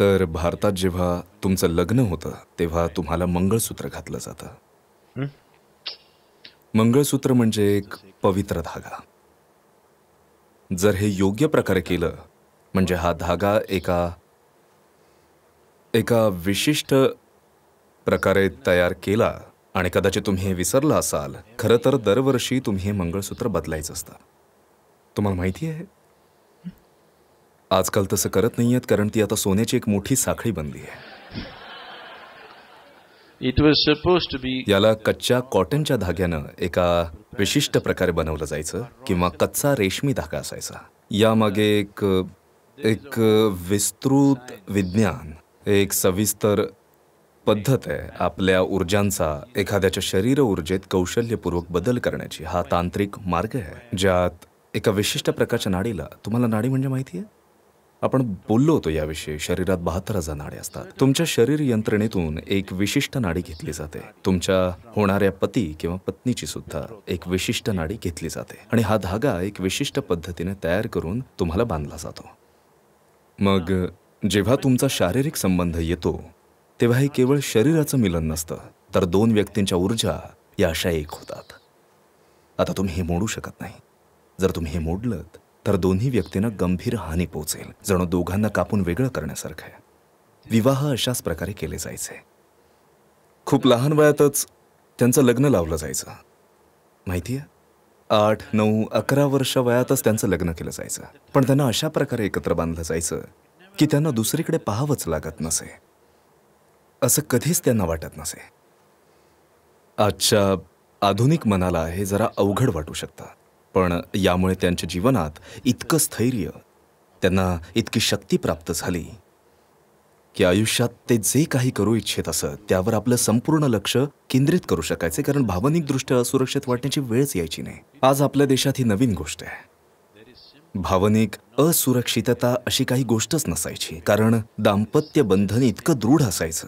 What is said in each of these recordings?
तर भारतात जेव्हा तुमचं लग्न होतं तेव्हा तुम्हाला मंगळसूत्र घातलं जातं मंगळसूत्र म्हणजे एक पवित्र धागा जर हे योग्य प्रकारे केलं म्हणजे हा धागा एका एका विशिष्ट प्रकारे तयार केला आणि कदाचित तुम्ही हे विसरला असाल खरं तर दरवर्षी तुम्ही हे मंगळसूत्र बदलायचं असतं तुम्हाला माहिती आहे आजकाल तसं करत नाही आहेत कारण ती आता सोन्याची एक मोठी साखळी बनली आहे it was suppose to be याला कच्च्या कॉटनच्या धाग्यानं एका विशिष्ट प्रकारे बनवलं जायचं किंवा कच्चा रेशमी धागा असायचा यामागे एक एक विस्तृत विज्ञान एक सविस्तर पद्धत आहे आपल्या ऊर्जांचा एखाद्याच्या शरीर ऊर्जेत कौशल्यपूर्वक बदल करण्याची हा तांत्रिक मार्ग आहे ज्यात एका विशिष्ट प्रकारच्या नाडीला तुम्हाला नाडी म्हणजे माहिती आहे आपण बोललो होतो याविषयी शरीरात बहात्तर हजार नाडे असतात तुमच्या शरीर यंत्रणेतून एक विशिष्ट नाडी घेतली जाते तुमच्या होणाऱ्या पती किंवा पत्नीची सुद्धा एक विशिष्ट नाडी घेतली जाते आणि हा धागा एक विशिष्ट पद्धतीने तयार करून तुम्हाला बांधला जातो मग जेव्हा तुमचा शारीरिक संबंध येतो तेव्हा हे केवळ शरीराचं मिलन नसतं तर दोन व्यक्तींच्या ऊर्जा या अशा एक होतात आता तुम्ही हे मोडू शकत नाही जर तुम्ही हे मोडलं तर दोन्ही व्यक्तींना गंभीर हानी पोहोचेल जणू दोघांना कापून वेगळं करण्यासारखं आहे विवाह अशाच प्रकारे केले जायचे खूप लहान वयातच त्यांचं लग्न लावलं जायचं माहिती आहे आठ नऊ अकरा वर्ष वयातच त्यांचं लग्न केलं जायचं पण त्यांना अशा प्रकारे एकत्र बांधलं जायचं की त्यांना दुसरीकडे पाहावंच लागत नसे असं कधीच त्यांना वाटत नसे आजच्या आधुनिक मनाला हे जरा अवघड वाटू शकतं पण यामुळे त्यांच्या जीवनात इतकं स्थैर्य त्यांना इतकी शक्ती प्राप्त झाली की आयुष्यात ते जे काही करू इच्छित असत त्यावर आपलं संपूर्ण लक्ष केंद्रित करू शकायचे कारण भावनिकदृष्ट्या असुरक्षित वाटण्याची वेळच यायची नाही आज आपल्या देशात ही नवीन गोष्ट आहे भावनिक असुरक्षितता अशी काही गोष्टच नसायची कारण दाम्पत्य बंधन इतकं दृढ असायचं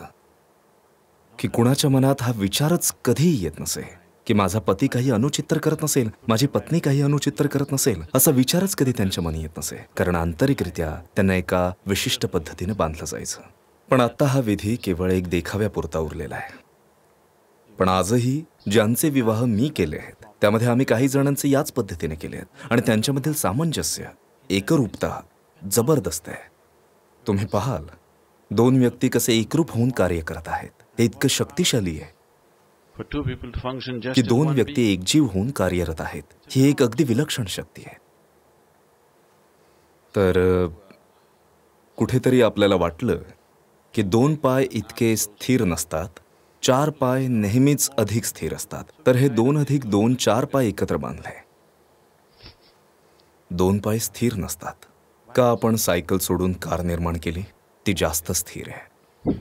की कुणाच्या मनात हा विचारच कधीही येत नसे की माझा पती काही अनुचित करत नसेल माझी पत्नी काही अनुचित करत नसेल असा विचारच कधी त्यांच्या मनी येत नसे कारण आंतरिकरित्या त्यांना एका विशिष्ट पद्धतीने बांधलं जायचं पण आता हा विधी केवळ एक देखाव्यापुरता उरलेला आहे पण आजही ज्यांचे विवाह मी केले आहेत त्यामध्ये आम्ही काही जणांचे याच पद्धतीने केले आहेत आणि त्यांच्यामधील सामंजस्य एकरूपता जबरदस्त आहे तुम्ही पाहाल दोन व्यक्ती कसे एकरूप होऊन कार्य करत आहेत हे इतकं शक्तिशाली आहे की दोन व्यक्ती एकजीव होऊन कार्यरत आहेत ही एक अगदी विलक्षण शक्ती आहे तर कुठेतरी आपल्याला वाटलं की दोन पाय इतके स्थिर नसतात चार पाय नेहमीच अधिक स्थिर असतात तर हे दोन अधिक दोन चार पाय एकत्र बांधले दोन पाय स्थिर नसतात का आपण सायकल सोडून कार निर्माण केली ती जास्त स्थिर आहे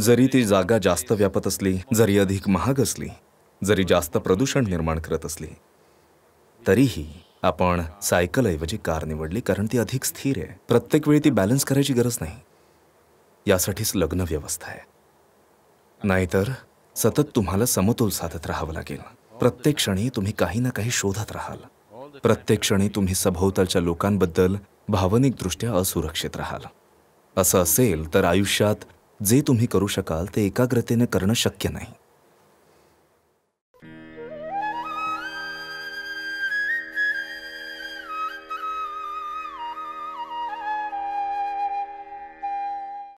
जरी ती जागा जास्त व्यापत असली जरी अधिक महाग असली जरी जास्त प्रदूषण निर्माण करत असली तरीही आपण सायकलऐवजी कार निवडली कारण ती अधिक स्थिर आहे प्रत्येक वेळी ती बॅलन्स करायची गरज नाही यासाठीच लग्न व्यवस्था आहे नाहीतर सतत तुम्हाला समतोल साधत राहावं लागेल प्रत्येक क्षणी तुम्ही काही ना काही शोधत राहाल प्रत्येक क्षणी तुम्ही सभोवतालच्या लोकांबद्दल भावनिकदृष्ट्या असुरक्षित राहाल असं असेल तर आयुष्यात जे तुम्ही करू शकाल ते एकाग्रतेने करणं शक्य नाही